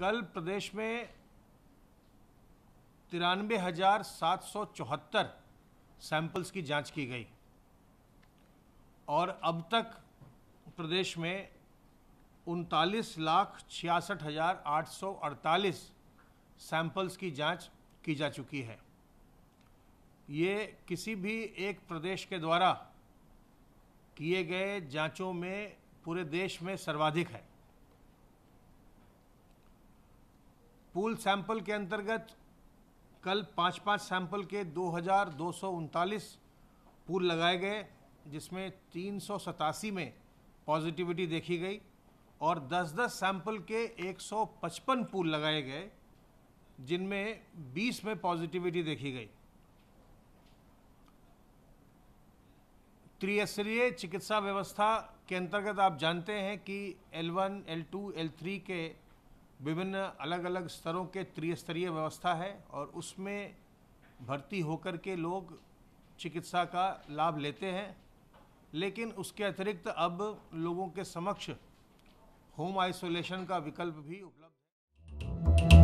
कल प्रदेश में तिरानबे हजार सात सौ चौहत्तर सैंपल्स की जांच की गई और अब तक प्रदेश में उनतालीस लाख छियासठ हजार आठ सौ अड़तालीस सैंपल्स की जांच की जा चुकी है ये किसी भी एक प्रदेश के द्वारा किए गए जांचों में पूरे देश में सर्वाधिक है पूल सैंपल के अंतर्गत कल पाँच पाँच सैंपल के दो हज़ार दो सौ उनतालीस पूल लगाए गए जिसमें तीन सौ सतासी में पॉजिटिविटी देखी गई और 10-10 सैंपल के 155 पूल लगाए गए जिनमें 20 में पॉजिटिविटी देखी गई त्रिस्तरीय चिकित्सा व्यवस्था के अंतर्गत आप जानते हैं कि L1, L2, L3 के विभिन्न अलग अलग स्तरों के त्रिस्तरीय व्यवस्था है और उसमें भर्ती होकर के लोग चिकित्सा का लाभ लेते हैं लेकिन उसके अतिरिक्त अब लोगों के समक्ष होम आइसोलेशन का विकल्प भी उपलब्ध है